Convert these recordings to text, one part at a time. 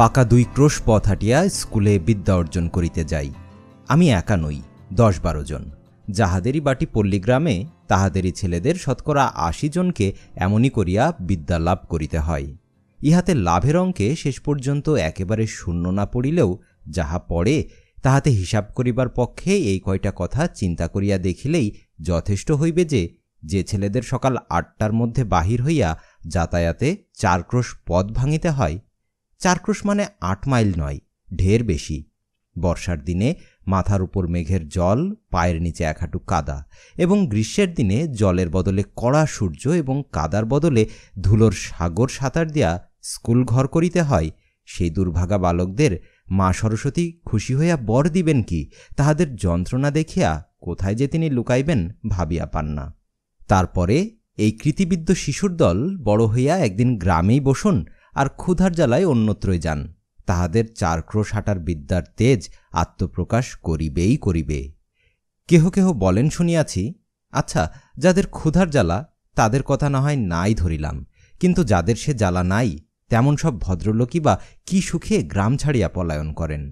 পাকা দুই ক্রোশ পথ হাঁটিয়া স্কুলে বিদ্যা অর্জন করিতে যাই আমি একা নই দশ বারো জন যাহাদেরই বাটি পল্লীগ্রামে তাহাদেরই ছেলেদের শতকরা আশি জনকে এমনই করিয়া বিদ্যা লাভ করিতে হয় ইহাতে লাভের অঙ্কে শেষ পর্যন্ত একেবারে শূন্য না পড়িলেও যাহা পড়ে তাহাতে হিসাব করিবার পক্ষে এই কয়টা কথা চিন্তা করিয়া দেখিলেই যথেষ্ট হইবে যে যে ছেলেদের সকাল আটটার মধ্যে বাহির হইয়া যাতায়াতে চার ক্রোশ পথ ভাঙিতে হয় চার ক্রোশ মানে আট মাইল নয় ঢের বেশি বর্ষার দিনে মাথার উপর মেঘের জল পায়ের নিচে এক হাঁটু কাদা এবং গ্রীষ্মের দিনে জলের বদলে কড়া সূর্য এবং কাদার বদলে ধুলোর সাগর সাঁতার দিয়া স্কুল ঘর করিতে হয় সেই দুর্ভাগা বালকদের মা সরস্বতী খুশি হইয়া বর দিবেন কি তাহাদের যন্ত্রণা দেখিয়া কোথায় যে তিনি লুকাইবেন ভাবিয়া পান না তারপরে এই কৃতিবিদ্য শিশুর দল বড় হইয়া একদিন গ্রামেই বসুন আর ক্ষুধার জ্বালায় অন্যত্রই যান তাহাদের চার ক্রোশ হাঁটার বিদ্যার তেজ আত্মপ্রকাশ করিবেই করিবে কেহ কেহ বলেন শুনিয়াছি আচ্ছা যাদের ক্ষুধার জ্বালা তাদের কথা না হয় নাই ধরিলাম কিন্তু যাদের সে জ্বালা নাই তেমন সব ভদ্রলোকই বা কি সুখে গ্রাম ছাড়িয়া পলায়ন করেন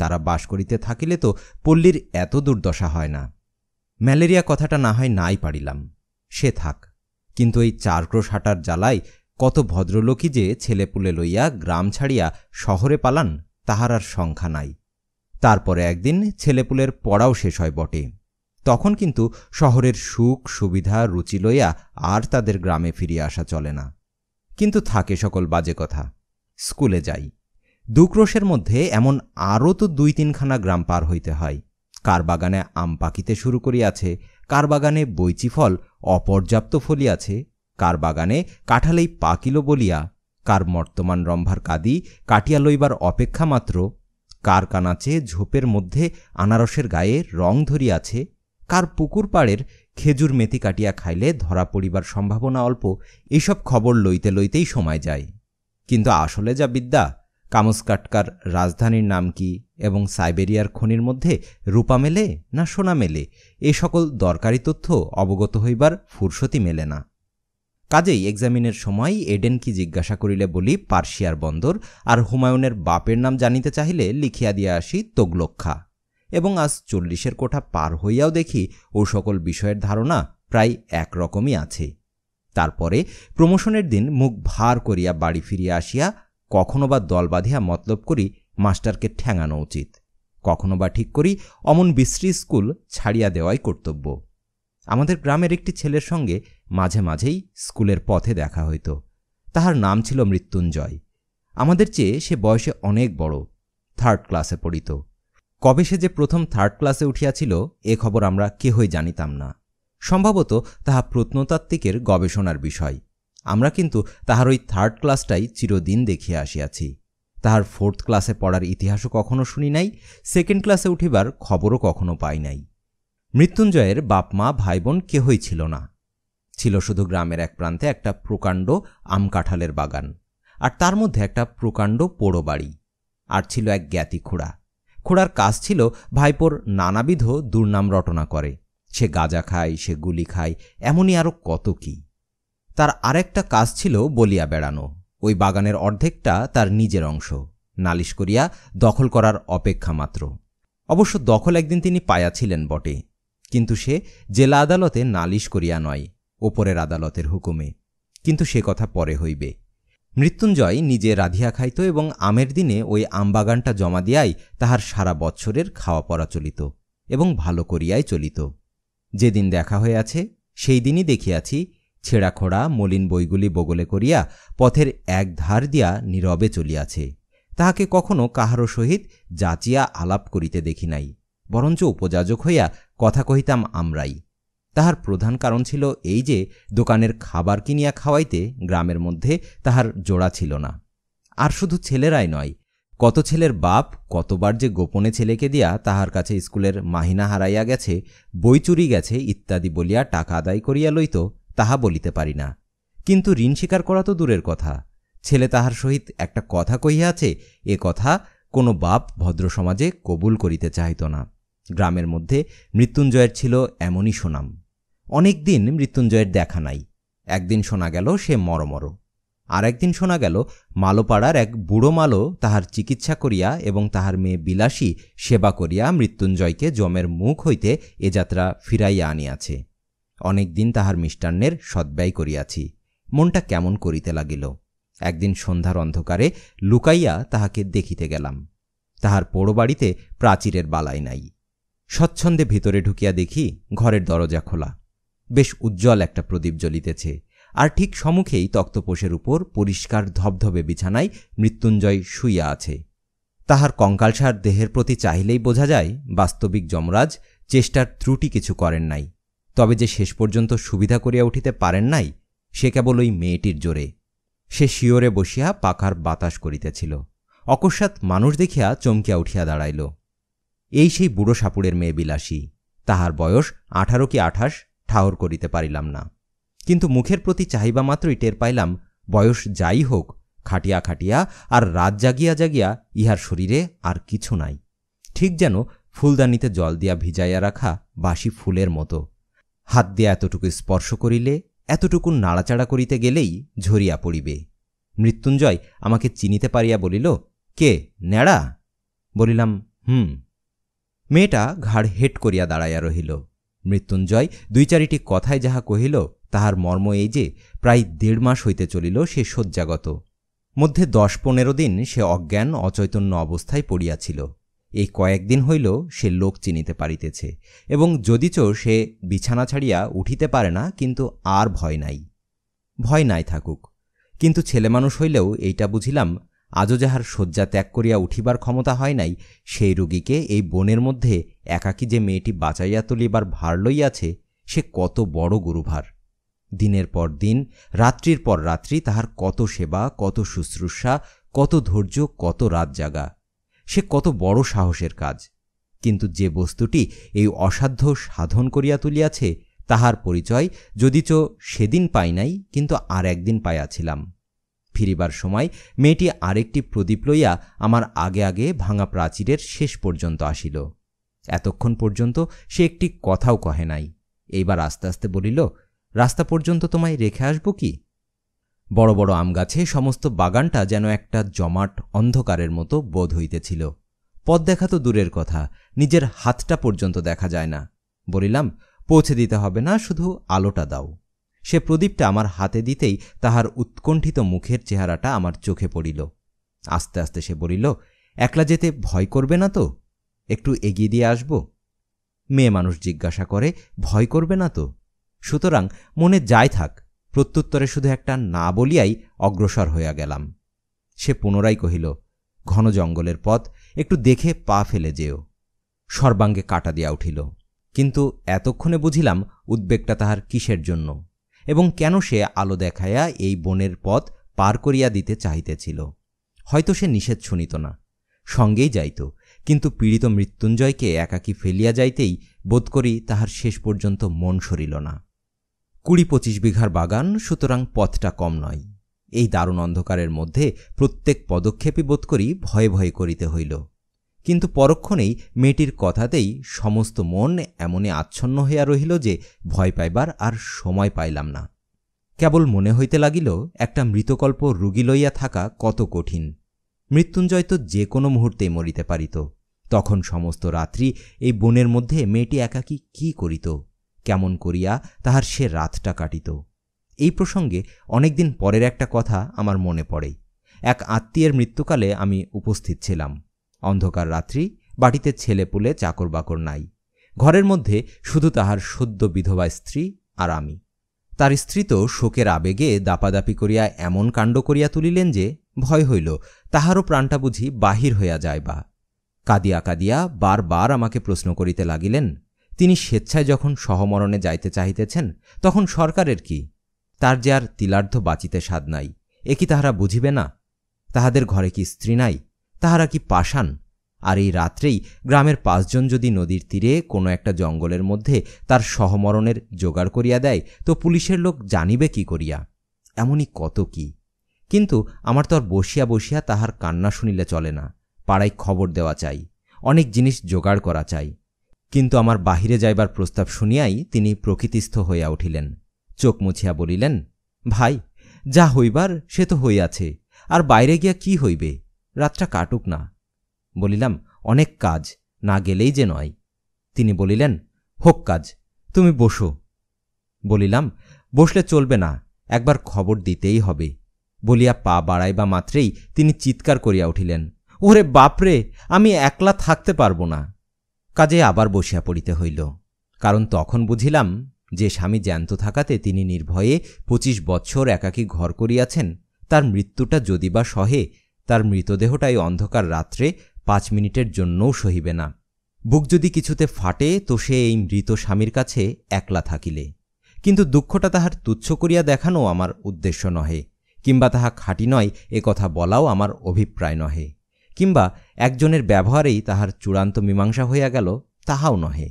তারা বাস করিতে থাকিলে তো পল্লীর এত দুর্দশা হয় না ম্যালেরিয়া কথাটা না হয় নাই পারিলাম সে থাক কিন্তু এই চার ক্রোশ হাঁটার জ্বালায় কত ভদ্রলোকই যে ছেলেপুলে লইয়া গ্রাম ছাড়িয়া শহরে পালান তাহার আর সংখ্যা নাই তারপরে একদিন ছেলেপুলের পড়াও শেষ হয় বটে তখন কিন্তু শহরের সুখ সুবিধা রুচি লইয়া আর তাদের গ্রামে ফিরিয়া আসা চলে না কিন্তু থাকে সকল বাজে কথা স্কুলে যাই দুক্রোশের মধ্যে এমন আরও তো দুই তিনখানা গ্রাম পার হইতে হয় কার বাগানে আম পাকিতে শুরু করিয়াছে কার বাগানে বৈচি ফল অপর্যাপ্ত ফলিয়াছে কার বাগানে কাঠালেই পাকিল বলিয়া কার মর্তমান রম্ভার কাদি কাটিয়া লইবার অপেক্ষা মাত্র কার কানাচে ঝোপের মধ্যে আনারসের গায়ে রং ধরিয়াছে কার পুকুর পাড়ের খেজুর মেথি কাটিয়া খাইলে ধরা পড়িবার সম্ভাবনা অল্প এইসব খবর লইতে লইতেই সময় যায় কিন্তু আসলে যা বিদ্যা কামসকাটকার রাজধানীর নাম কি এবং সাইবেরিয়ার খনির মধ্যে রূপা মেলে না সোনা মেলে এ সকল দরকারি তথ্য অবগত হইবার ফুরসতি মেলে না কাজেই এক্সামিনের সময় এডেন কি জিজ্ঞাসা করিলে বলি পার্সিয়ার বন্দর আর হুমায়ুনের বাপের নাম জানিতে চাহিলে লিখিয়া দিয়া আসি তোগলক্ষা এবং আজ চল্লিশের কোঠা পার হইয়াও দেখি ও সকল বিষয়ের ধারণা প্রায় একরকমই আছে তারপরে প্রমোশনের দিন মুখ ভার করিয়া বাড়ি ফিরিয়া আসিয়া কখনো বা দল বাঁধিয়া মতলব করি মাস্টারকে ঠেঙানো উচিত কখনো বা ঠিক করি অমন বিশ্রী স্কুল ছাড়িয়া দেওয়াই কর্তব্য আমাদের গ্রামের একটি ছেলের সঙ্গে মাঝে মাঝেই স্কুলের পথে দেখা হইত তাহার নাম ছিল মৃত্যুঞ্জয় আমাদের চেয়ে সে বয়সে অনেক বড় থার্ড ক্লাসে পড়িত কবে সে যে প্রথম থার্ড ক্লাসে উঠিয়াছিল এ খবর আমরা কেহই জানিতাম না সম্ভবত তাহা প্রত্নতাত্ত্বিকের গবেষণার বিষয় আমরা কিন্তু তাহার ওই থার্ড ক্লাসটাই চিরদিন দেখিয়া আসিয়াছি তাহার ফোর্থ ক্লাসে পড়ার ইতিহাসও কখনো শুনি নাই সেকেন্ড ক্লাসে উঠিবার খবরও কখনো পাই নাই মৃত্যুঞ্জয়ের বাপ মা ভাই বোন কেহই ছিল না ছিল শুধু গ্রামের এক প্রান্তে একটা প্রকাণ্ড আম কাঁঠালের বাগান আর তার মধ্যে একটা প্রকাণ্ড পোড়ো বাড়ি আর ছিল এক জ্ঞাতি খোড়া খুড়ার কাজ ছিল ভাইপোর নানাবিধ দুর্নাম রটনা করে সে গাঁজা খায় সে গুলি খায় এমনই আরও কত কি তার আরেকটা কাজ ছিল বলিয়া বেড়ানো ওই বাগানের অর্ধেকটা তার নিজের অংশ নালিশ করিয়া দখল করার অপেক্ষা মাত্র অবশ্য দখল একদিন তিনি পায়াছিলেন বটে কিন্তু সে জেলা আদালতে নালিশ করিয়া নয় ওপরের আদালতের হুকুমে কিন্তু সে কথা পরে হইবে মৃত্যুঞ্জয় নিজে রাধিয়া খাইত এবং আমের দিনে ওই আমবাগানটা জমা দিয়াই তাহার সারা বৎসরের খাওয়া পড়া চলিত এবং ভালো করিয়াই চলিত যেদিন দেখা হইয়াছে সেই দিনই দেখিয়াছি ছেঁড়াখোড়া মলিন বইগুলি বগলে করিয়া পথের এক ধার দিয়া নীরবে চলিয়াছে তাহাকে কখনো কাহারও সহিত যাচিয়া আলাপ করিতে দেখি নাই বরঞ্চ উপযাজক হইয়া কথা কহিতাম আমরাই তাহার প্রধান কারণ ছিল এই যে দোকানের খাবার কিনিয়া খাওয়াইতে গ্রামের মধ্যে তাহার জোড়া ছিল না আর শুধু ছেলেরাই নয় কত ছেলের বাপ কতবার যে গোপনে ছেলেকে দিয়া তাহার কাছে স্কুলের মাহিনা হারাইয়া গেছে বই চুরি গেছে ইত্যাদি বলিয়া টাকা আদায় করিয়া লইত তাহা বলিতে পারি না কিন্তু ঋণ স্বীকার করা তো দূরের কথা ছেলে তাহার সহিত একটা কথা কহিয়াছে এ কথা কোনো বাপ ভদ্র সমাজে কবুল করিতে চাহিত না গ্রামের মধ্যে মৃত্যুঞ্জয়ের ছিল এমনই সুনাম অনেক দিন মৃত্যুঞ্জয়ের দেখা নাই একদিন শোনা গেল সে মরমর আর একদিন শোনা গেল মালোপাড়ার এক বুড়ো মালো তাহার চিকিৎসা করিয়া এবং তাহার মেয়ে বিলাসী সেবা করিয়া মৃত্যুঞ্জয়কে জমের মুখ হইতে এ যাত্রা ফিরাইয়া আনিয়াছে অনেকদিন তাহার মিষ্টান্নের সদ্ব্যয় করিয়াছি মনটা কেমন করিতে লাগিল একদিন সন্ধ্যার অন্ধকারে লুকাইয়া তাহাকে দেখিতে গেলাম তাহার পোড়ো বাড়িতে প্রাচীরের বালাই নাই স্বচ্ছন্দে ভিতরে ঢুকিয়া দেখি ঘরের দরজা খোলা বেশ উজ্জ্বল একটা প্রদীপ জ্বলিতেছে আর ঠিক সম্মুখেই তক্তপোষের উপর পরিষ্কার ধবধবে বিছানায় মৃত্যুঞ্জয় শুইয়া আছে তাহার কঙ্কালসার দেহের প্রতি চাহিলেই বোঝা যায় বাস্তবিক যমরাজ চেষ্টার ত্রুটি কিছু করেন নাই তবে যে শেষ পর্যন্ত সুবিধা করিয়া উঠিতে পারেন নাই সে কেবল ওই মেয়েটির জোরে সে শিওরে বসিয়া পাখার বাতাস করিতেছিল অকস্মাৎ মানুষ দেখিয়া চমকিয়া উঠিয়া দাঁড়াইল এই সেই বুড়ো সাপুরের মেয়ে বিলাসী তাহার বয়স আঠারো কি আঠাশ ঠাহর করিতে পারিলাম না কিন্তু মুখের প্রতি চাহিবা মাত্রই টের পাইলাম বয়স যাই হোক খাটিয়া খাটিয়া আর রাত জাগিয়া জাগিয়া ইহার শরীরে আর কিছু নাই ঠিক যেন ফুলদানিতে জল দিয়া ভিজাইয়া রাখা বাসি ফুলের মতো হাত দিয়া এতটুকু স্পর্শ করিলে এতটুকু নাড়াচাড়া করিতে গেলেই ঝরিয়া পড়িবে মৃত্যুঞ্জয় আমাকে চিনিতে পারিয়া বলিল কে ন্যাড়া বলিলাম হুম মেয়েটা ঘাড় হেট করিয়া দাঁড়াইয়া রহিল মৃত্যুঞ্জয় দুই চারিটি কথায় যাহা কহিল তাহার মর্ম এই যে প্রায় দেড় মাস হইতে চলিল সে শয্যাগত মধ্যে দশ পনেরো দিন সে অজ্ঞান অচৈতন্য অবস্থায় পড়িয়াছিল এই কয়েকদিন হইল সে লোক চিনিতে পারিতেছে এবং যদিচ সে বিছানা ছাড়িয়া উঠিতে পারে না কিন্তু আর ভয় নাই ভয় নাই থাকুক কিন্তু ছেলেমানুষ হইলেও এইটা বুঝিলাম আজও যাহার শয্যা ত্যাগ করিয়া উঠিবার ক্ষমতা হয় নাই সেই রুগীকে এই বনের মধ্যে একাকী যে মেয়েটি বাঁচাইয়া তুলিবার ভার লইয়াছে সে কত বড় গুরুভার দিনের পর দিন রাত্রির পর রাত্রি তাহার কত সেবা কত শুশ্রূষা কত ধৈর্য কত রাত জাগা সে কত বড় সাহসের কাজ কিন্তু যে বস্তুটি এই অসাধ্য সাধন করিয়া তুলিয়াছে তাহার পরিচয় যদিচ সেদিন পাই নাই কিন্তু আর একদিন পাইয়াছিলাম ফিরিবার সময় মেয়েটি আরেকটি প্রদীপ লইয়া আমার আগে আগে ভাঙা প্রাচীরের শেষ পর্যন্ত আসিল এতক্ষণ পর্যন্ত সে একটি কথাও কহে নাই এইবার আস্তে আস্তে বলিল রাস্তা পর্যন্ত তোমায় রেখে আসব কি বড় বড় আম গাছে সমস্ত বাগানটা যেন একটা জমাট অন্ধকারের মতো বোধ হইতেছিল পথ দেখা তো দূরের কথা নিজের হাতটা পর্যন্ত দেখা যায় না বলিলাম পৌঁছে দিতে হবে না শুধু আলোটা দাও সে প্রদীপটা আমার হাতে দিতেই তাহার উৎকণ্ঠিত মুখের চেহারাটা আমার চোখে পড়িল আস্তে আস্তে সে বলিল একলা যেতে ভয় করবে না তো একটু এগিয়ে দিয়ে আসব মেয়ে মানুষ জিজ্ঞাসা করে ভয় করবে না তো সুতরাং মনে যাই থাক প্রত্যুত্তরে শুধু একটা না বলিয়াই অগ্রসর হইয়া গেলাম সে পুনরায় কহিল ঘন জঙ্গলের পথ একটু দেখে পা ফেলে যেও সর্বাঙ্গে কাটা দিয়া উঠিল কিন্তু এতক্ষণে বুঝিলাম উদ্বেগটা তাহার কিসের জন্য এবং কেন সে আলো দেখাইয়া এই বনের পথ পার করিয়া দিতে চাহিতেছিল হয়তো সে নিষেধ শুনিত না সঙ্গেই যাইত কিন্তু পীড়িত মৃত্যুঞ্জয়কে একাকী ফেলিয়া যাইতেই বোধ করি তাহার শেষ পর্যন্ত মন সরিল না কুড়ি পঁচিশ বিঘার বাগান সুতরাং পথটা কম নয় এই দারুণ অন্ধকারের মধ্যে প্রত্যেক পদক্ষেপই বোধ করি ভয়ে ভয়ে করিতে হইল কিন্তু পরক্ষণেই মেয়েটির কথাতেই সমস্ত মন এমনই আচ্ছন্ন হইয়া রহিল যে ভয় পাইবার আর সময় পাইলাম না কেবল মনে হইতে লাগিল একটা মৃতকল্প রুগী লইয়া থাকা কত কঠিন মৃত্যুঞ্জয় তো যে কোনো মুহূর্তেই মরিতে পারিত তখন সমস্ত রাত্রি এই বনের মধ্যে মেয়েটি একাকী কি করিত কেমন করিয়া তাহার সে রাতটা কাটিত এই প্রসঙ্গে অনেকদিন পরের একটা কথা আমার মনে পড়ে এক আত্মীয়ের মৃত্যুকালে আমি উপস্থিত ছিলাম অন্ধকার রাত্রি বাটিতে ছেলে পুলে চাকর বাকর নাই ঘরের মধ্যে শুধু তাহার সদ্য বিধবা স্ত্রী আর আমি তার স্ত্রী তো শোকের আবেগে দাপাদাপি করিয়া এমন কাণ্ড করিয়া তুলিলেন যে ভয় হইল তাহারও প্রাণটা বুঝি বাহির হইয়া যায় বা কাঁদিয়া কাঁদিয়া বারবার আমাকে প্রশ্ন করিতে লাগিলেন তিনি স্বেচ্ছায় যখন সহমরণে যাইতে চাহিতেছেন তখন সরকারের কি তার যে আর তিলার্ধ বাঁচিতে স্বাদ নাই এ কি তাহারা বুঝিবে না তাহাদের ঘরে কি স্ত্রী নাই তাহারা কি পাষাণ আর এই রাত্রেই গ্রামের পাঁচজন যদি নদীর তীরে কোনো একটা জঙ্গলের মধ্যে তার সহমরণের জোগাড় করিয়া দেয় তো পুলিশের লোক জানিবে কি করিয়া এমনই কত কি কিন্তু আমার তো আর বসিয়া বসিয়া তাহার কান্না শুনিলে চলে না পাড়ায় খবর দেওয়া চাই অনেক জিনিস জোগাড় করা চাই কিন্তু আমার বাহিরে যাইবার প্রস্তাব শুনিয়াই তিনি প্রকৃতিস্থ হইয়া উঠিলেন চোখ মুছিয়া বলিলেন ভাই যা হইবার সে তো হইয়াছে আর বাইরে গিয়া কি হইবে রাতটা কাটুক না বলিলাম অনেক কাজ না গেলেই যে নয় তিনি বলিলেন হোক কাজ তুমি বসো বলিলাম বসলে চলবে না একবার খবর দিতেই হবে বলিয়া পা বাড়াইবা মাত্রেই তিনি চিৎকার করিয়া উঠিলেন ওরে বাপরে আমি একলা থাকতে পারব না কাজে আবার বসিয়া পড়িতে হইল কারণ তখন বুঝিলাম যে স্বামী জ্যান্ত থাকাতে তিনি নির্ভয়ে পঁচিশ বৎসর একাকী ঘর করিয়াছেন তার মৃত্যুটা যদি বা সহে তার মৃতদেহটাই অন্ধকার রাত্রে পাঁচ মিনিটের জন্যও সহিবে না বুক যদি কিছুতে ফাটে তো সে এই মৃত স্বামীর কাছে একলা থাকিলে কিন্তু দুঃখটা তাহার তুচ্ছ করিয়া দেখানো আমার উদ্দেশ্য নহে কিংবা তাহা খাঁটি নয় এ কথা বলাও আমার অভিপ্রায় নহে কিংবা একজনের ব্যবহারেই তাহার চূড়ান্ত মীমাংসা হইয়া গেল তাহাও নহে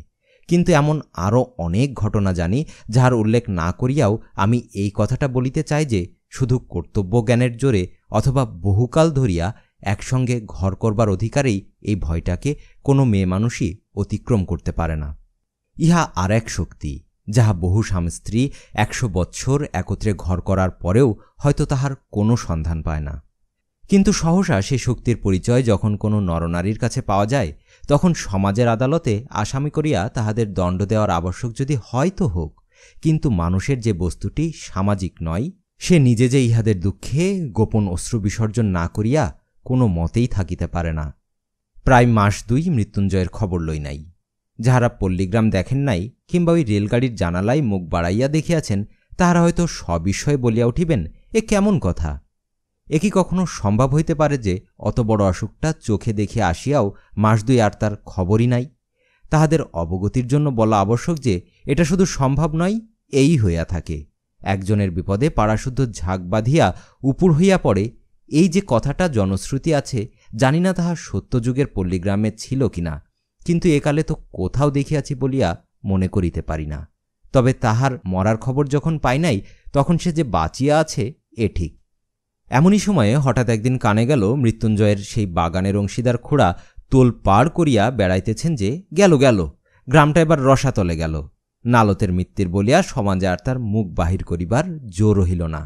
কিন্তু এমন আরও অনেক ঘটনা জানি যাহার উল্লেখ না করিয়াও আমি এই কথাটা বলিতে চাই যে শুধু কর্তব্যজ্ঞানের জোরে অথবা বহুকাল ধরিয়া একসঙ্গে ঘর করবার অধিকারেই এই ভয়টাকে কোনো মেয়ে মানুষই অতিক্রম করতে পারে না ইহা আর এক শক্তি যাহা বহু স্বামী স্ত্রী একশো বৎসর একত্রে ঘর করার পরেও হয়তো তাহার কোনো সন্ধান পায় না কিন্তু সহসা সে শক্তির পরিচয় যখন কোনো নরনারীর কাছে পাওয়া যায় তখন সমাজের আদালতে আসামি করিয়া তাহাদের দণ্ড দেওয়ার আবশ্যক যদি হয়তো হোক কিন্তু মানুষের যে বস্তুটি সামাজিক নয় সে নিজে যে ইহাদের দুঃখে গোপন অশ্রু বিসর্জন না করিয়া কোনো মতেই থাকিতে পারে না প্রায় মাস দুই মৃত্যুঞ্জয়ের খবর লই নাই যাহারা পল্লীগ্রাম দেখেন নাই কিংবা ওই রেলগাড়ির জানালায় মুখ বাড়াইয়া দেখিয়াছেন তাহারা হয়তো সবিষয়ে বলিয়া উঠিবেন এ কেমন কথা এ কি কখনো সম্ভব হইতে পারে যে অত বড় অসুখটা চোখে দেখে আসিয়াও মাস দুই আর তার খবরই নাই তাহাদের অবগতির জন্য বলা আবশ্যক যে এটা শুধু সম্ভব নয় এই হইয়া থাকে একজনের বিপদে পাড়াশুদ্ধ ঝাঁক বাঁধিয়া উপুর হইয়া পড়ে এই যে কথাটা জনশ্রুতি আছে জানি না তাহা সত্যযুগের পল্লীগ্রামে ছিল কিনা কিন্তু একালে তো কোথাও দেখিয়াছি বলিয়া মনে করিতে পারি না তবে তাহার মরার খবর যখন পাই নাই তখন সে যে বাঁচিয়া আছে এ ঠিক এমনই সময়ে হঠাৎ একদিন কানে গেল মৃত্যুঞ্জয়ের সেই বাগানের অংশীদার খোড়া তোল পার করিয়া বেড়াইতেছেন যে গেল গেল গ্রামটা এবার রসাতলে গেল নালতের মৃত্যুর বলিয়া সমাজে আর তার মুখ বাহির করিবার জো রহিল না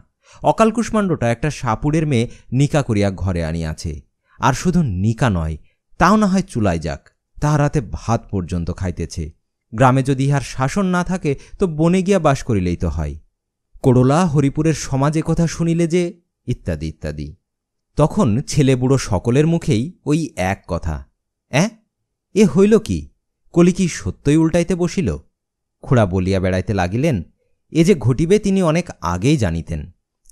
অকালকুষ্মাণ্ডটা একটা সাপুড়ের মেয়ে নিকা করিয়া ঘরে আনিয়াছে আর শুধু নিকা নয় তাও না হয় চুলাই যাক তাহার হাতে ভাত পর্যন্ত খাইতেছে গ্রামে যদি ইহার শাসন না থাকে তো বনে গিয়া বাস করিলেই তো হয় কোড়লা হরিপুরের সমাজে কথা শুনিলে যে ইত্যাদি ইত্যাদি তখন ছেলে বুড়ো সকলের মুখেই ওই এক কথা অ্যাঁ এ হইল কি কলি কি সত্যই উল্টাইতে বসিল খুড়া বলিয়া বেড়াইতে লাগিলেন এ যে ঘটিবে তিনি অনেক আগেই জানিতেন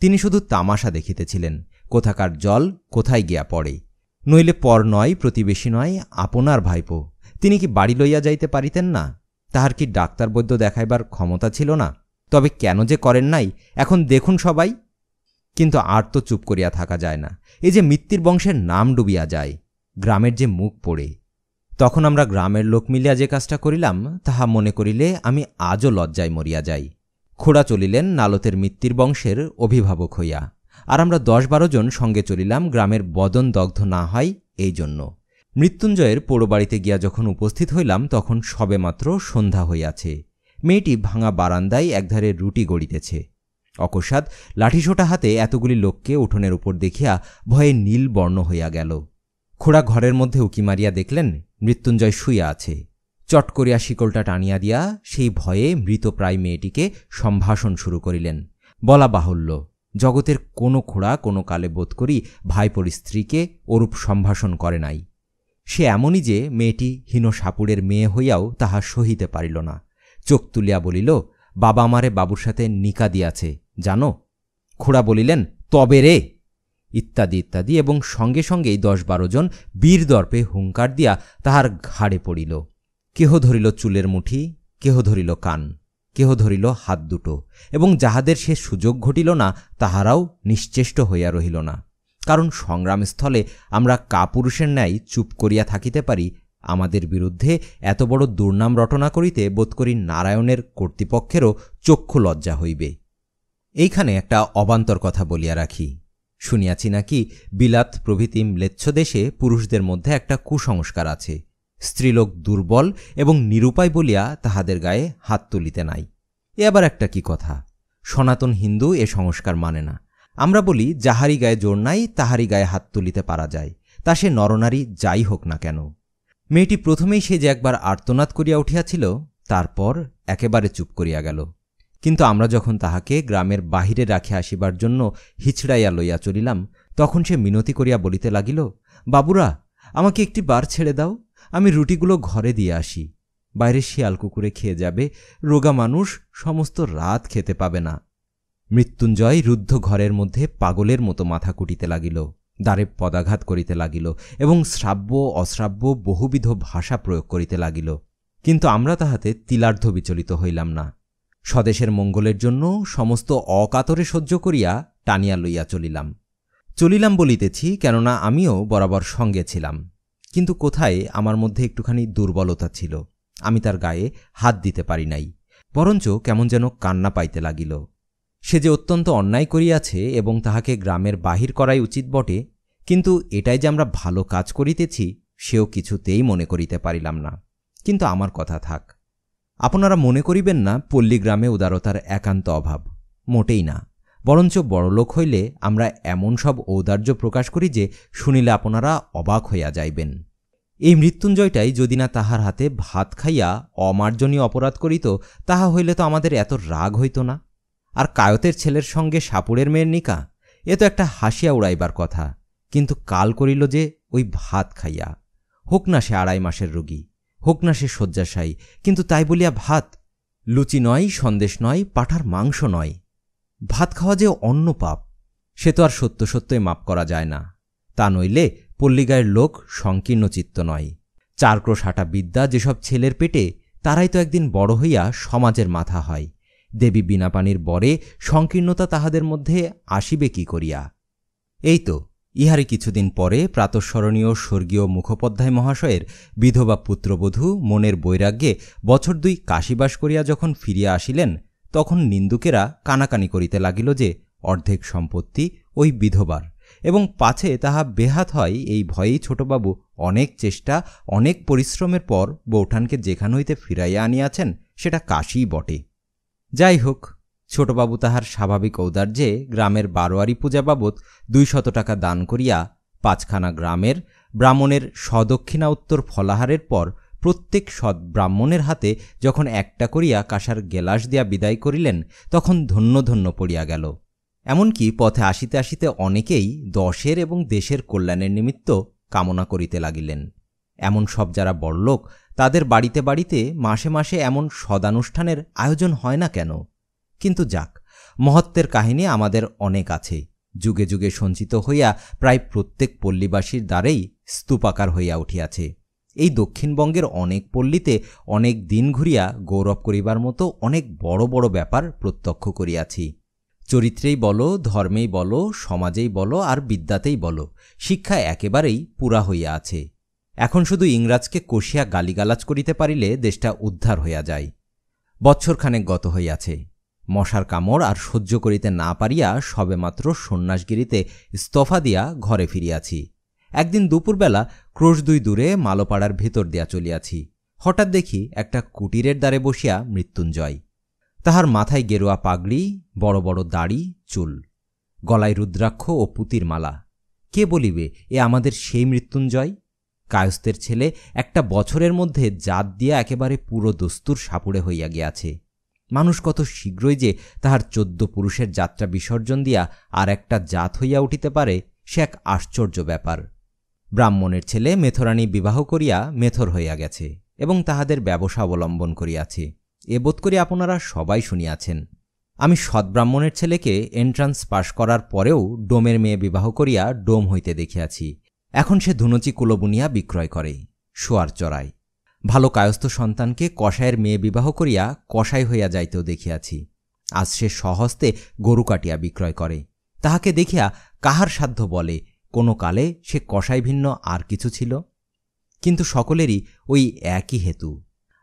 তিনি শুধু তামাশা দেখিতেছিলেন কোথাকার জল কোথায় গিয়া পড়ে নইলে পর নয় প্রতিবেশী নয় আপনার ভাইপো তিনি কি বাড়ি লইয়া যাইতে পারিতেন না তাহার কি ডাক্তার বৈদ্য দেখাইবার ক্ষমতা ছিল না তবে কেন যে করেন নাই এখন দেখুন সবাই কিন্তু আর তো চুপ করিয়া থাকা যায় না এ যে মৃত্যুর বংশের নাম ডুবিয়া যায় গ্রামের যে মুখ পড়ে তখন আমরা গ্রামের লোক মিলিয়া যে কাজটা করিলাম তাহা মনে করিলে আমি আজও লজ্জায় মরিয়া যাই খোড়া চলিলেন নালতের মিত্তির বংশের অভিভাবক হইয়া আর আমরা দশ বারো জন সঙ্গে চলিলাম গ্রামের বদন দগ্ধ না হয় এই জন্য মৃত্যুঞ্জয়ের পোড়োবাড়িতে গিয়া যখন উপস্থিত হইলাম তখন সবেমাত্র সন্ধ্যা হইয়াছে মেয়েটি ভাঙা বারান্দায় একধারে রুটি গড়িতেছে অকস্মাত লাঠিসোটা হাতে এতগুলি লোককে উঠোনের উপর দেখিয়া ভয়ে নীল বর্ণ হইয়া গেল খোড়া ঘরের মধ্যে উকি মারিয়া দেখলেন মৃত্যুঞ্জয় শুইয়া আছে চট করিয়া শিকলটা টানিয়া দিয়া সেই ভয়ে মৃতপ্রায় মেয়েটিকে সম্ভাষণ শুরু করিলেন বলা বাহুল্য জগতের কোনো খোড়া কোনো কালে বোধ করি ভাইপোর স্ত্রীকে ওরূপ সম্ভাষণ করে নাই সে এমনই যে মেয়েটি হীন সাপুড়ের মেয়ে হইয়াও তাহা সহিতে পারিল না চোখ তুলিয়া বলিল বাবা আমারে বাবুর সাথে নিকা দিয়াছে জানো খুড়া বলিলেন তবে রে ইত্যাদি ইত্যাদি এবং সঙ্গে সঙ্গেই দশ বারো জন বীর দর্পে হুঙ্কার দিয়া তাহার ঘাড়ে পড়িল কেহ ধরিল চুলের মুঠি কেহ ধরিল কান কেহ ধরিল হাত দুটো এবং যাহাদের সে সুযোগ ঘটিল না তাহারাও নিশ্চেষ্ট হইয়া রহিল না কারণ সংগ্রামস্থলে আমরা কাপুরুষের ন্যায় চুপ করিয়া থাকিতে পারি আমাদের বিরুদ্ধে এত বড় দুর্নাম রটনা করিতে বোধ করি নারায়ণের কর্তৃপক্ষেরও চক্ষু লজ্জা হইবে এইখানে একটা অবান্তর কথা বলিয়া রাখি শুনিয়াছি নাকি বিলাত প্রভৃতি ম্লেচ্ছ দেশে পুরুষদের মধ্যে একটা কুসংস্কার আছে স্ত্রীলোক দুর্বল এবং নিরুপায় বলিয়া তাহাদের গায়ে হাত তুলিতে নাই এ আবার একটা কি কথা সনাতন হিন্দু এ সংস্কার মানে না আমরা বলি যাহারি গায়ে জোর নাই তাহারি গায়ে হাত তুলিতে পারা যায় তা সে নরনারী যাই হোক না কেন মেয়েটি প্রথমেই সে যে একবার আর্তনাদ করিয়া উঠিয়াছিল তারপর একেবারে চুপ করিয়া গেল কিন্তু আমরা যখন তাহাকে গ্রামের বাহিরে রাখিয়া আসিবার জন্য হিচড়াইয়া লইয়া চলিলাম তখন সে মিনতি করিয়া বলিতে লাগিল বাবুরা আমাকে একটি বার ছেড়ে দাও আমি রুটিগুলো ঘরে দিয়ে আসি বাইরে শিয়াল কুকুরে খেয়ে যাবে রোগা মানুষ সমস্ত রাত খেতে পাবে না মৃত্যুঞ্জয় রুদ্ধ ঘরের মধ্যে পাগলের মতো মাথা কুটিতে লাগিল দ্বারে পদাঘাত করিতে লাগিল এবং শ্রাব্য অশ্রাব্য বহুবিধ ভাষা প্রয়োগ করিতে লাগিল কিন্তু আমরা তাহাতে তিলার্ধ বিচলিত হইলাম না স্বদেশের মঙ্গলের জন্য সমস্ত অকাতরে সহ্য করিয়া টানিয়া লইয়া চলিলাম চলিলাম বলিতেছি কেননা আমিও বরাবর সঙ্গে ছিলাম কিন্তু কোথায় আমার মধ্যে একটুখানি দুর্বলতা ছিল আমি তার গায়ে হাত দিতে পারি নাই বরঞ্চ কেমন যেন কান্না পাইতে লাগিল সে যে অত্যন্ত অন্যায় করিয়াছে এবং তাহাকে গ্রামের বাহির করাই উচিত বটে কিন্তু এটাই যে আমরা ভালো কাজ করিতেছি সেও কিছুতেই মনে করিতে পারিলাম না কিন্তু আমার কথা থাক আপনারা মনে করিবেন না পল্লীগ্রামে উদারতার একান্ত অভাব মোটেই না বরঞ্চ বড়লোক হইলে আমরা এমন সব ঔদার্য প্রকাশ করি যে শুনিলে আপনারা অবাক হইয়া যাইবেন এই মৃত্যুঞ্জয়টাই যদি না তাহার হাতে ভাত খাইয়া অমার্জনীয় অপরাধ করিত তাহা হইলে তো আমাদের এত রাগ হইত না আর কায়তের ছেলের সঙ্গে সাপুরের মেয়ের নিকা এ তো একটা হাসিয়া উড়াইবার কথা কিন্তু কাল করিল যে ওই ভাত খাইয়া হোক না সে আড়াই মাসের রোগী হোক না সে শয্যাশায়ী কিন্তু তাই বলিয়া ভাত লুচি নয় সন্দেশ নয় পাঠার মাংস নয় ভাত খাওয়া যে অন্য পাপ সে তো আর সত্য সত্যই মাপ করা যায় না তা নইলে পল্লীগায়ের লোক সংকীর্ণ চিত্ত নয় চারক্রোশ হাঁটা বিদ্যা যেসব ছেলের পেটে তারাই তো একদিন বড় হইয়া সমাজের মাথা হয় দেবী বিনাপানির বরে সংকীর্ণতা তাহাদের মধ্যে আসিবে কি করিয়া এই তো ইহারই কিছুদিন পরে প্রাতঃস্মরণীয় স্বর্গীয় মুখোপাধ্যায় মহাশয়ের বিধবা পুত্রবধূ মনের বৈরাগ্যে বছর দুই কাশিবাস করিয়া যখন ফিরিয়া আসিলেন তখন নিন্দুকেরা কানাকানি করিতে লাগিল যে অর্ধেক সম্পত্তি ওই বিধবার এবং পাছে তাহা বেহাত হয় এই ভয়েই ছোটবাবু অনেক চেষ্টা অনেক পরিশ্রমের পর বৌঠানকে যেখান হইতে ফিরাইয়া আনিয়াছেন সেটা কাশিই বটে যাই হোক ছোটবাবু তাহার স্বাভাবিক ঔদার্যে গ্রামের বারোয়ারি পূজা বাবদ দুইশত টাকা দান করিয়া পাঁচখানা গ্রামের ব্রাহ্মণের সদক্ষিণা উত্তর ফলাহারের পর প্রত্যেক সৎ ব্রাহ্মণের হাতে যখন একটা করিয়া কাঁসার গেলাস দিয়া বিদায় করিলেন তখন ধন্য ধন্য পড়িয়া গেল এমনকি পথে আসিতে আসিতে অনেকেই দশের এবং দেশের কল্যাণের নিমিত্ত কামনা করিতে লাগিলেন এমন সব যারা বড়লোক তাদের বাড়িতে বাড়িতে মাসে মাসে এমন সদানুষ্ঠানের আয়োজন হয় না কেন কিন্তু যাক মহত্বের কাহিনী আমাদের অনেক আছে যুগে যুগে সঞ্চিত হইয়া প্রায় প্রত্যেক পল্লীবাসীর দ্বারেই স্তূপাকার হইয়া উঠিয়াছে এই দক্ষিণবঙ্গের অনেক পল্লীতে অনেক দিন ঘুরিয়া গৌরব করিবার মতো অনেক বড় বড় ব্যাপার প্রত্যক্ষ করিয়াছি চরিত্রেই বলো ধর্মেই বলো সমাজেই বলো আর বিদ্যাতেই বলো শিক্ষা একেবারেই পুরা হইয়া আছে এখন শুধু ইংরাজকে কষিয়া গালিগালাজ করিতে পারিলে দেশটা উদ্ধার হইয়া যায় বছরখানেক গত হইয়াছে মশার কামড় আর সহ্য করিতে না পারিয়া সবেমাত্র সন্ন্যাসগিরিতে ইস্তফা দিয়া ঘরে ফিরিয়াছি একদিন দুপুরবেলা ক্রোশ দুই দূরে মালোপাড়ার ভেতর দিয়া চলিয়াছি হঠাৎ দেখি একটা কুটিরের দ্বারে বসিয়া মৃত্যুঞ্জয় তাহার মাথায় গেরুয়া পাগড়ি বড় বড় দাড়ি চুল গলায় রুদ্রাক্ষ ও পুতির মালা কে বলিবে এ আমাদের সেই মৃত্যুঞ্জয় কায়স্তের ছেলে একটা বছরের মধ্যে জাত দিয়া একেবারে পুরো দস্তুর সাপুড়ে হইয়া গিয়াছে মানুষ কত শীঘ্রই যে তাহার চোদ্দ পুরুষের যাত্রা বিসর্জন দিয়া আর একটা জাত হইয়া উঠিতে পারে সে এক আশ্চর্য ব্যাপার ব্রাহ্মণের ছেলে মেথরানী বিবাহ করিয়া মেথর হইয়া গেছে এবং তাহাদের ব্যবসা অবলম্বন করিয়াছে এ বোধ করি আপনারা সবাই শুনিয়াছেন আমি সদ্ব্রাহ্মণের ছেলেকে এন্ট্রান্স পাশ করার পরেও ডোমের মেয়ে বিবাহ করিয়া ডোম হইতে দেখিয়াছি এখন সে ধুনচি কুলবুনিয়া বিক্রয় করে শোয়ার চড়ায় ভালো কায়স্থ সন্তানকে কষায়ের মেয়ে বিবাহ করিয়া কষাই হইয়া যাইতেও দেখিয়াছি আজ সে সহস্তে গরু কাটিয়া বিক্রয় করে তাহাকে দেখিয়া কাহার সাধ্য বলে কোনো কালে সে কষাই ভিন্ন আর কিছু ছিল কিন্তু সকলেরই ওই একই হেতু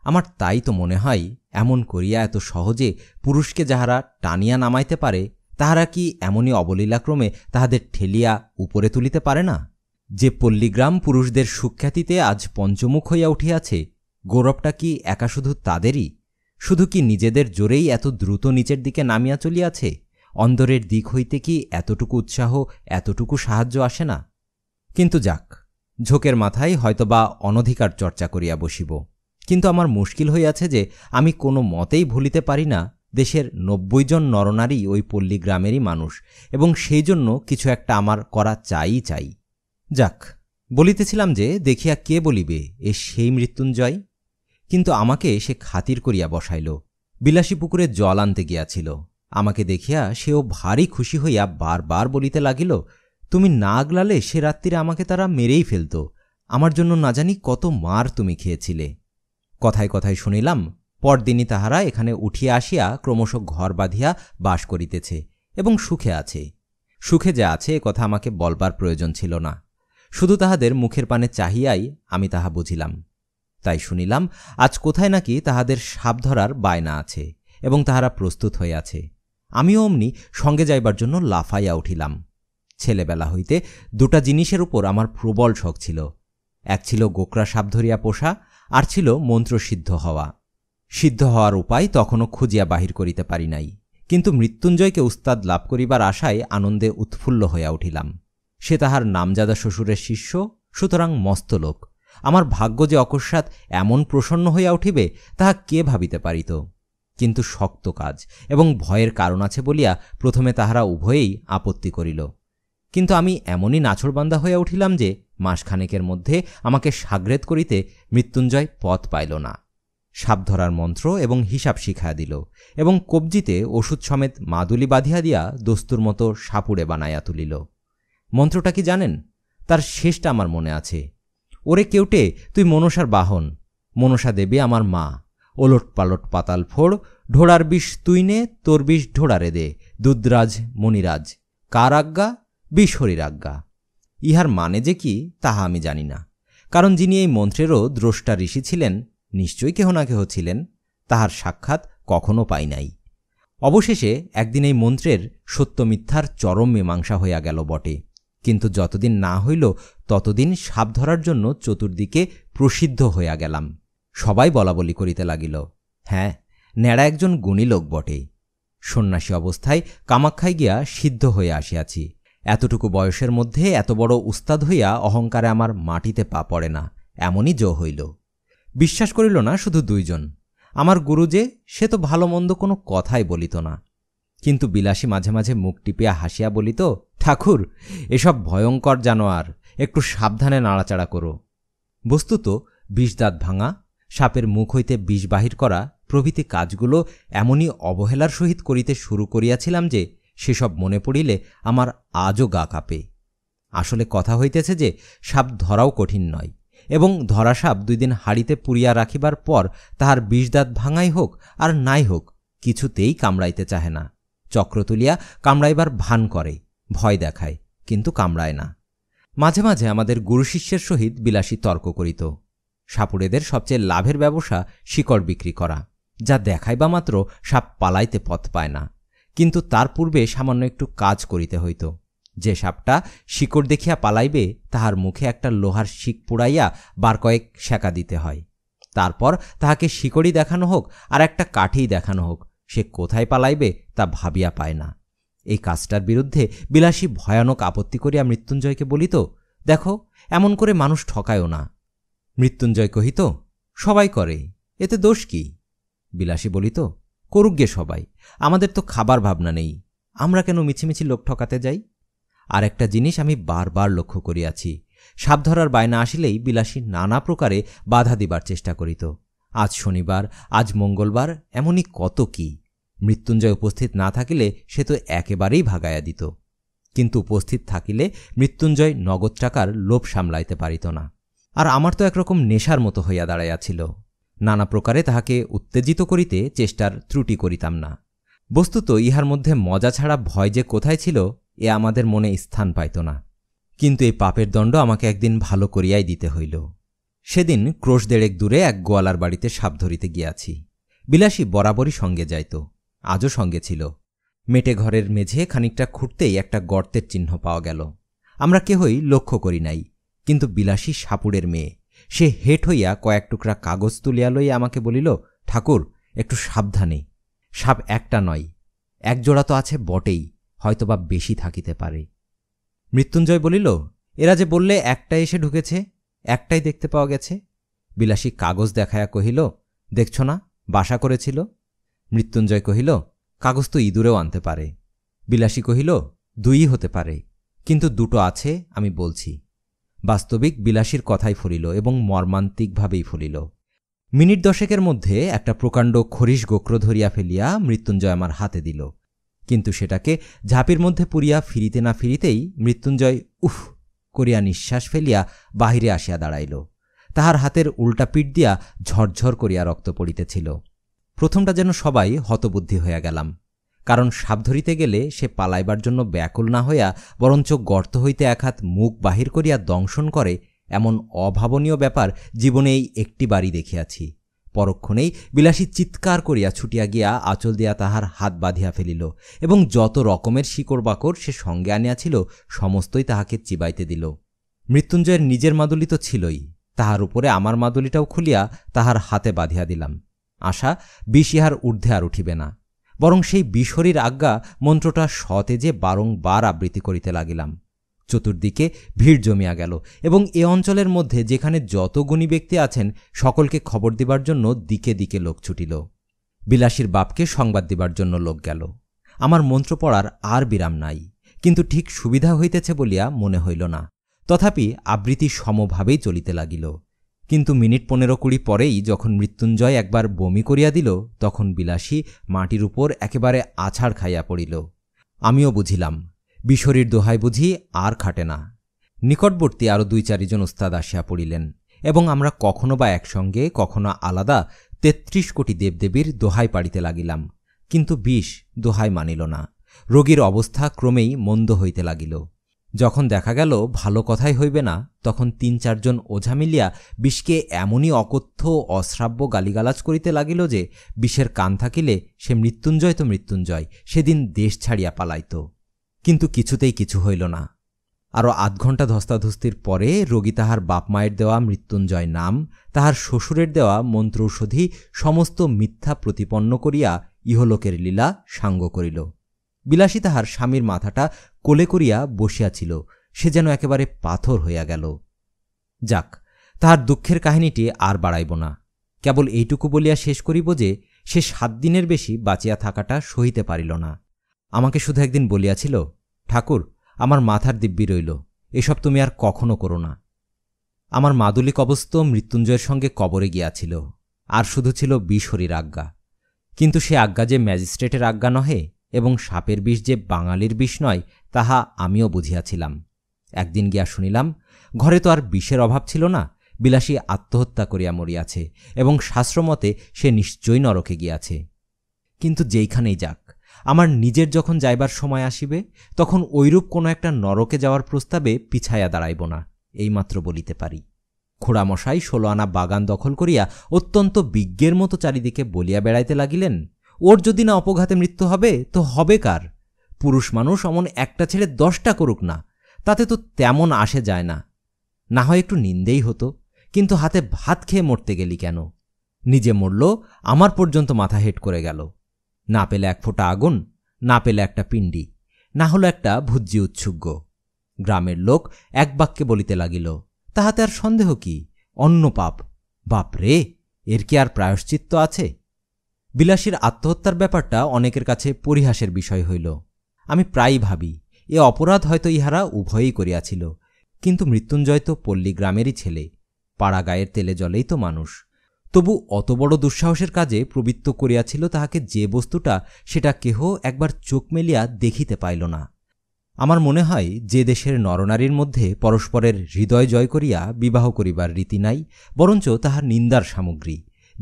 আমার তাই তো মনে হয় এমন করিয়া এত সহজে পুরুষকে যাহারা টানিয়া নামাইতে পারে তাহারা কি এমনই অবলীলাক্রমে তাহাদের ঠেলিয়া উপরে তুলিতে পারে না যে পল্লীগ্রাম পুরুষদের সুখ্যাতিতে আজ পঞ্চমুখ হইয়া উঠিয়াছে গৌরবটা কি একা শুধু তাদেরই শুধু কি নিজেদের জোরেই এত দ্রুত নিচের দিকে নামিয়া চলিয়াছে অন্দরের দিক হইতে কি এতটুকু উৎসাহ এতটুকু সাহায্য আসে না কিন্তু যাক ঝোঁকের মাথায় হয়তোবা অনধিকার চর্চা করিয়া বসিব কিন্তু আমার মুশকিল হইয়াছে যে আমি কোনো মতেই ভুলিতে পারি না দেশের নব্বই জন নরনারী ওই পল্লী গ্রামেরই মানুষ এবং সেই জন্য কিছু একটা আমার করা চাই চাই যাক বলিতেছিলাম যে দেখিয়া কে বলিবে এ সেই মৃত্যুঞ্জয় কিন্তু আমাকে সে খাতির করিয়া বসাইল বিলাসী পুকুরে জল আনতে গিয়াছিল আমাকে দেখিয়া সেও ভারী খুশি হইয়া বারবার বলিতে লাগিল তুমি না গলালে সে রাত্রিরে আমাকে তারা মেরেই ফেলত আমার জন্য না জানি কত মার তুমি খেয়েছিলে কথায় কথায় শুনিলাম পরদিনই তাহারা এখানে উঠিয়া আসিয়া ক্রমশ ঘর বাঁধিয়া বাস করিতেছে এবং সুখে আছে সুখে যে আছে কথা আমাকে বলবার প্রয়োজন ছিল না শুধু তাহাদের মুখের পানে চাহিয়াই আমি তাহা বুঝিলাম তাই শুনিলাম আজ কোথায় নাকি তাহাদের সাপ ধরার বায়না আছে এবং তাহারা প্রস্তুত হইয়াছে আমিও অমনি সঙ্গে যাইবার জন্য লাফাইয়া উঠিলাম ছেলেবেলা হইতে দুটা জিনিসের উপর আমার প্রবল শখ ছিল এক ছিল গোকরা সাপ ধরিয়া পোষা আর ছিল মন্ত্রসিদ্ধ হওয়া সিদ্ধ হওয়ার উপায় তখনও খুঁজিয়া বাহির করিতে পারি নাই কিন্তু মৃত্যুঞ্জয়কে উস্তাদ লাভ করিবার আশায় আনন্দে উৎফুল্ল হইয়া উঠিলাম সে তাহার নামজাদা শ্বশুরের শিষ্য সুতরাং মস্ত লোক আমার ভাগ্য যে অকস্মাৎ এমন প্রসন্ন হইয়া উঠিবে তাহা কে ভাবিতে পারিত কিন্তু শক্ত কাজ এবং ভয়ের কারণ আছে বলিয়া প্রথমে তাহারা উভয়েই আপত্তি করিল কিন্তু আমি এমনই নাছরবান্ধা হইয়া উঠিলাম যে মাসখানেকের মধ্যে আমাকে সাগ্রেত করিতে মৃত্যুঞ্জয় পথ পাইল না সাপ ধরার মন্ত্র এবং হিসাব শিখাইয়া দিল এবং কবজিতে ওষুধ সমেত মাদুলি বাঁধিয়া দিয়া দস্তুর মতো সাপুড়ে বানাইয়া তুলিল মন্ত্রটা কি জানেন তার শেষটা আমার মনে আছে ওরে কেউটে তুই মনসার বাহন মনসা দেবী আমার মা ওলট পালট পাতাল ফোড় ঢোড়ার বিষ তুই নে তোর বিষ ঢোড়ারে দে দুধরাজ মণিরাজ কার আজ্ঞা বিষ হরির আজ্ঞা ইহার মানে যে কি তাহা আমি জানি না কারণ যিনি এই মন্ত্রেরও দ্রষ্টা ঋষি ছিলেন নিশ্চয়ই কেহ না কেহ ছিলেন তাহার সাক্ষাৎ কখনো পাই নাই অবশেষে একদিন এই মন্ত্রের সত্য মিথ্যার চরম মীমাংসা হইয়া গেল বটে কিন্তু যতদিন না হইল ততদিন সাপ ধরার জন্য চতুর্দিকে প্রসিদ্ধ হইয়া গেলাম সবাই বলাবলি করিতে লাগিল হ্যাঁ ন্যাড়া একজন গুণী লোক বটে সন্ন্যাসী অবস্থায় কামাখ্যায় গিয়া সিদ্ধ হইয়া আসিয়াছি এতটুকু বয়সের মধ্যে এত বড় উস্তাদ হইয়া অহংকারে আমার মাটিতে পা পড়ে না এমনই জো হইল বিশ্বাস করিল না শুধু দুইজন আমার গুরু যে সে তো ভালো মন্দ কোনো কথাই বলিত না কিন্তু বিলাসী মাঝে মাঝে মুখ টিপিয়া হাসিয়া বলিত ঠাকুর এসব ভয়ঙ্কর জানোয়ার একটু সাবধানে নাড়াচাড়া করো বস্তুত বিষদাঁত ভাঙা সাপের মুখ হইতে বিষ বাহির করা প্রভৃতি কাজগুলো এমনই অবহেলার সহিত করিতে শুরু করিয়াছিলাম যে সেসব মনে পড়িলে আমার আজও গা কাঁপে আসলে কথা হইতেছে যে সাপ ধরাও কঠিন নয় এবং ধরা সাপ দুই দিন হাড়িতে পুরিয়া রাখিবার পর তাহার বিষদাঁত ভাঙাই হোক আর নাই হোক কিছুতেই কামড়াইতে চাহে না চক্র তুলিয়া কামড়াইবার ভান করে ভয় দেখায় কিন্তু কামড়ায় না মাঝে মাঝে আমাদের গুরু শিষ্যের সহিত বিলাসী তর্ক করিত সাপুড়েদের সবচেয়ে লাভের ব্যবসা শিকড় বিক্রি করা যা দেখাইবা মাত্র সাপ পালাইতে পথ পায় না কিন্তু তার পূর্বে সামান্য একটু কাজ করিতে হইত যে সাপটা শিকড় দেখিয়া পালাইবে তাহার মুখে একটা লোহার শিক পুড়াইয়া বার কয়েক সেঁকা দিতে হয় তারপর তাহাকে শিকড়ই দেখানো হোক আর একটা কাঠি দেখানো হোক সে কোথায় পালাইবে তা ভাবিয়া পায় না এই কাজটার বিরুদ্ধে বিলাসী ভয়ানক আপত্তি করিয়া মৃত্যুঞ্জয়কে বলিত দেখো এমন করে মানুষ ঠকায়ও না মৃত্যুঞ্জয় কহিত সবাই করে এতে দোষ কি বিলাসী বলিত করুক গে সবাই আমাদের তো খাবার ভাবনা নেই আমরা কেন মিছিমিছি লোক ঠকাতে যাই আর একটা জিনিস আমি বারবার লক্ষ্য করিয়াছি সাপ ধরার বায়না আসিলেই বিলাসী নানা প্রকারে বাধা দিবার চেষ্টা করিত আজ শনিবার আজ মঙ্গলবার এমনই কত কি মৃত্যুঞ্জয় উপস্থিত না থাকিলে সে তো একেবারেই ভাগায়া দিত কিন্তু উপস্থিত থাকিলে মৃত্যুঞ্জয় নগদ টাকার লোভ সামলাইতে পারিত না আর আমার তো একরকম নেশার মতো হইয়া দাঁড়াইয়াছিল নানা প্রকারে তাহাকে উত্তেজিত করিতে চেষ্টার ত্রুটি করিতাম না বস্তুত ইহার মধ্যে মজা ছাড়া ভয় যে কোথায় ছিল এ আমাদের মনে স্থান পাইত না কিন্তু এই পাপের দণ্ড আমাকে একদিন ভালো করিয়াই দিতে হইল সেদিন ক্রোশ দেড়েক দূরে এক গোয়ালার বাড়িতে সাপ ধরিতে গিয়াছি বিলাসী বরাবরই সঙ্গে যাইত আজও সঙ্গে ছিল মেটে ঘরের মেঝে খানিকটা খুঁড়তেই একটা গর্তের চিহ্ন পাওয়া গেল আমরা কেহই লক্ষ্য করি নাই কিন্তু বিলাসী সাপুড়ের মেয়ে সে হেট হইয়া কয়েক টুকরা কাগজ তুলিয়া লইয়া আমাকে বলিল ঠাকুর একটু সাবধানে সাপ একটা নয় একজোড়া তো আছে বটেই হয়তোবা বেশি থাকিতে পারে মৃত্যুঞ্জয় বলিল এরা যে বললে একটা এসে ঢুকেছে একটাই দেখতে পাওয়া গেছে বিলাসী কাগজ দেখায়া কহিল দেখছ না বাসা করেছিল মৃত্যুঞ্জয় কহিল কাগজ তো ইঁদুরেও আনতে পারে বিলাসী কহিল দুই হতে পারে কিন্তু দুটো আছে আমি বলছি বাস্তবিক বিলাসীর কথাই ফুরিল এবং মর্মান্তিকভাবেই ফুরিল মিনিট দশেকের মধ্যে একটা প্রকাণ্ড খরিশ গোক্র ধরিয়া ফেলিয়া মৃত্যুঞ্জয় আমার হাতে দিল কিন্তু সেটাকে ঝাঁপির মধ্যে পুরিয়া ফিরিতে না ফিরিতেই মৃত্যুঞ্জয় উফ করিয়া নিঃশ্বাস ফেলিয়া বাহিরে আসিয়া দাঁড়াইল তাহার হাতের উল্টা পিঠ দিয়া ঝরঝর করিয়া রক্ত পড়িতেছিল প্রথমটা যেন সবাই হতবুদ্ধি হইয়া গেলাম কারণ সাপ ধরিতে গেলে সে পালাইবার জন্য ব্যাকুল না হইয়া বরঞ্চ গর্ত হইতে হাত মুখ বাহির করিয়া দংশন করে এমন অভাবনীয় ব্যাপার জীবনে এই একটি বাড়ি দেখিয়াছি পরক্ষণেই বিলাসী চিৎকার করিয়া ছুটিয়া গিয়া আঁচল দিয়া তাহার হাত বাঁধিয়া ফেলিল এবং যত রকমের শিকড় বাকড় সে সঙ্গে আনিয়া ছিল সমস্তই তাহাকে চিবাইতে দিল মৃত্যুঞ্জয়ের নিজের মাদুলি তো ছিলই তাহার উপরে আমার মাদুলিটাও খুলিয়া তাহার হাতে বাঁধিয়া দিলাম আশা বিষ ইহার ঊর্ধ্বে আর উঠিবে না বরং সেই বিশরীর আজ্ঞা মন্ত্রটা সতেজে বারংবার আবৃত্তি করিতে লাগিলাম চতুর্দিকে ভিড় জমিয়া গেল এবং এ অঞ্চলের মধ্যে যেখানে যত গুণী ব্যক্তি আছেন সকলকে খবর দিবার জন্য দিকে দিকে লোক ছুটিল বিলাসীর বাপকে সংবাদ দিবার জন্য লোক গেল আমার মন্ত্র পড়ার আর বিরাম নাই কিন্তু ঠিক সুবিধা হইতেছে বলিয়া মনে হইল না তথাপি আবৃত্তি সমভাবেই চলিতে লাগিল কিন্তু মিনিট পনেরো কুড়ি পরেই যখন মৃত্যুঞ্জয় একবার বমি করিয়া দিল তখন বিলাসী মাটির উপর একেবারে আছাড় খাইয়া পড়িল আমিও বুঝিলাম বিশরীর দোহাই বুঝি আর খাটে না নিকটবর্তী আরও দুই চারিজন উস্তাদ আসিয়া পড়িলেন এবং আমরা কখনো বা একসঙ্গে কখনো আলাদা তেত্রিশ কোটি দেবদেবীর দোহাই পাড়িতে লাগিলাম কিন্তু বিষ দোহাই মানিল না রোগীর অবস্থা ক্রমেই মন্দ হইতে লাগিল যখন দেখা গেল ভালো কথাই হইবে না তখন তিন চারজন ওঝা মিলিয়া বিষকে এমনই অকথ্য অশ্রাব্য গালিগালাজ করিতে লাগিল যে বিষের কান থাকিলে সে মৃত্যুঞ্জয় তো মৃত্যুঞ্জয় সেদিন দেশ ছাড়িয়া পালাইত কিন্তু কিছুতেই কিছু হইল না আরও আধ ঘণ্টা ধস্তাধস্তির পরে রোগী তাহার বাপ মায়ের দেওয়া মৃত্যুঞ্জয় নাম তাহার শ্বশুরের দেওয়া ঔষধি সমস্ত মিথ্যা প্রতিপন্ন করিয়া ইহলোকের লীলা সাঙ্গ করিল বিলাসী তাহার স্বামীর মাথাটা কোলে করিয়া বসিয়াছিল সে যেন একেবারে পাথর হইয়া গেল যাক তাহার দুঃখের কাহিনীটি আর বাড়াইব না কেবল এইটুকু বলিয়া শেষ করিব যে সে সাত দিনের বেশি বাঁচিয়া থাকাটা সহিতে পারিল না আমাকে শুধু একদিন বলিয়াছিল ঠাকুর আমার মাথার দিব্যি রইল এসব তুমি আর কখনো করো না আমার মাদুলিক অবস্থ মৃত্যুঞ্জয়ের সঙ্গে কবরে গিয়াছিল আর শুধু ছিল বিশরীর আজ্ঞা কিন্তু সে আজ্ঞা যে ম্যাজিস্ট্রেটের আজ্ঞা নহে এবং সাপের বিষ যে বাঙালির বিষ নয় তাহা আমিও বুঝিয়াছিলাম একদিন গিয়া শুনিলাম ঘরে তো আর বিষের অভাব ছিল না বিলাসী আত্মহত্যা করিয়া মরিয়াছে এবং শাস্ত্রমতে সে নিশ্চয়ই নরকে গিয়াছে কিন্তু যেইখানেই যাক আমার নিজের যখন যাইবার সময় আসিবে তখন ঐরূপ কোনো একটা নরকে যাওয়ার প্রস্তাবে পিছাইয়া দাঁড়াইব না এইমাত্র বলিতে পারি খোড়ামশাই ষোলো আনা বাগান দখল করিয়া অত্যন্ত বিজ্ঞের মতো চারিদিকে বলিয়া বেড়াইতে লাগিলেন ওর যদি না অপঘাতে মৃত্যু হবে তো হবে কার পুরুষ মানুষ অমন একটা ছেড়ে দশটা করুক না তাতে তো তেমন আসে যায় না না হয় একটু নিন্দেই হতো কিন্তু হাতে ভাত খেয়ে মরতে গেলি কেন নিজে মরল আমার পর্যন্ত মাথা হেট করে গেল না পেলে এক ফোঁটা আগুন না পেলে একটা পিণ্ডি না হলো একটা ভুজ্জি উৎসুগ্য গ্রামের লোক এক বাক্যে বলিতে লাগিল তাহাতে আর সন্দেহ কি অন্য পাপ বাপ রে এর কি আর প্রায়শ্চিত্ত আছে বিলাসীর আত্মহত্যার ব্যাপারটা অনেকের কাছে পরিহাসের বিষয় হইল আমি প্রায়ই ভাবি এ অপরাধ হয়তো ইহারা উভয়েই করিয়াছিল কিন্তু মৃত্যুঞ্জয় তো পল্লী গ্রামেরই ছেলে পাড়া গায়ের তেলে জলেই তো মানুষ তবু অত বড় দুঃসাহসের কাজে প্রবৃত্ত করিয়াছিল তাহাকে যে বস্তুটা সেটা কেহ একবার চোখ মেলিয়া দেখিতে পাইল না আমার মনে হয় যে দেশের নরনারীর মধ্যে পরস্পরের হৃদয় জয় করিয়া বিবাহ করিবার রীতি নাই বরঞ্চ তাহার নিন্দার সামগ্রী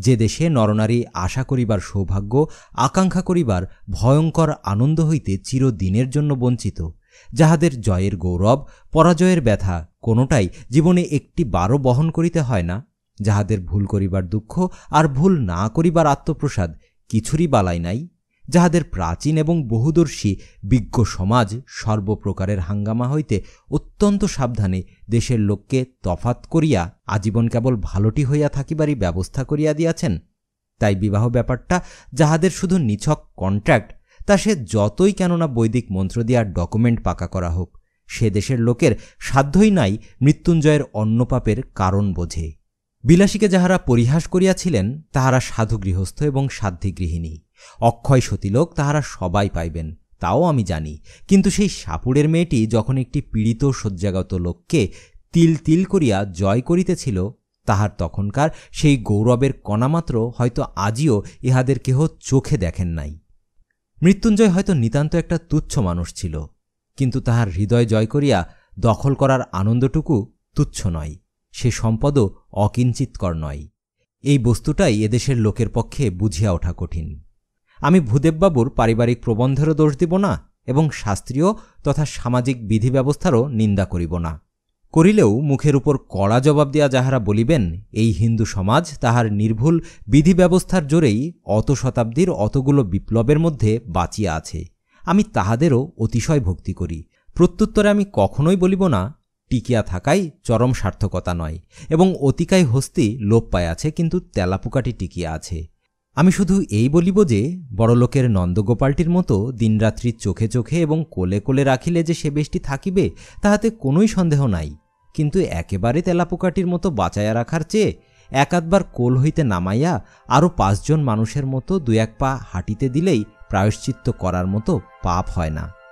যে দেশে নরনারী আশা করিবার সৌভাগ্য আকাঙ্ক্ষা করিবার ভয়ঙ্কর আনন্দ হইতে চিরদিনের জন্য বঞ্চিত যাহাদের জয়ের গৌরব পরাজয়ের ব্যথা কোনোটাই জীবনে একটি বারো বহন করিতে হয় না যাহাদের ভুল করিবার দুঃখ আর ভুল না করিবার আত্মপ্রসাদ কিছুরই বালাই নাই যাহাদের প্রাচীন এবং বহুদর্শী বিজ্ঞ সমাজ সর্বপ্রকারের হাঙ্গামা হইতে অত্যন্ত সাবধানে দেশের লোককে তফাত করিয়া আজীবন কেবল ভালোটি হইয়া থাকিবারই ব্যবস্থা করিয়া দিয়াছেন তাই বিবাহ ব্যাপারটা যাহাদের শুধু নিছক কন্ট্রাক্ট তা সে যতই কেননা বৈদিক মন্ত্র দিয়া ডকুমেন্ট পাকা করা হোক সে দেশের লোকের সাধ্যই নাই মৃত্যুঞ্জয়ের অন্নপাপের কারণ বোঝে বিলাসীকে যাহারা পরিহাস করিয়াছিলেন তাহারা সাধু গৃহস্থ এবং সাধ্যী গৃহিণী অক্ষয় সতীলোক তাহারা সবাই পাইবেন তাও আমি জানি কিন্তু সেই সাপুড়ের মেয়েটি যখন একটি পীড়িত শয্যাগত লোককে তিল তিল করিয়া জয় করিতেছিল তাহার তখনকার সেই গৌরবের কণামাত্র হয়তো আজিও ইহাদের কেহ চোখে দেখেন নাই মৃত্যুঞ্জয় হয়তো নিতান্ত একটা তুচ্ছ মানুষ ছিল কিন্তু তাহার হৃদয় জয় করিয়া দখল করার আনন্দটুকু তুচ্ছ নয় সে সম্পদও অকিঞ্চিতকর নয় এই বস্তুটাই এদেশের লোকের পক্ষে বুঝিয়া ওঠা কঠিন আমি ভূদেববাবুর পারিবারিক প্রবন্ধেরও দোষ দিব না এবং শাস্ত্রীয় তথা সামাজিক বিধি ব্যবস্থারও নিন্দা করিব না করিলেও মুখের উপর কড়া জবাব দিয়া যাহারা বলিবেন এই হিন্দু সমাজ তাহার নির্ভুল বিধি ব্যবস্থার জোরেই অত শতাব্দীর অতগুলো বিপ্লবের মধ্যে বাঁচিয়া আছে আমি তাহাদেরও অতিশয় ভক্তি করি প্রত্যুত্তরে আমি কখনোই বলিব না টিকিয়া থাকাই চরম সার্থকতা নয় এবং অতিকায় হস্তি লোপ পায় আছে কিন্তু তেলাপোকাটি টিকিয়া আছে আমি শুধু এই বলিব যে বড়লোকের নন্দগোপালটির মতো দিনরাত্রি চোখে চোখে এবং কোলে কোলে রাখিলে যে সে বেশটি থাকিবে তাহাতে কোনোই সন্দেহ নাই কিন্তু একেবারে তেলাপোকাটির মতো বাঁচাইয়া রাখার চেয়ে এক আধবার কোল হইতে নামাইয়া আরও পাঁচজন মানুষের মতো দু এক পা হাঁটিতে দিলেই প্রায়শ্চিত্ত করার মতো পাপ হয় না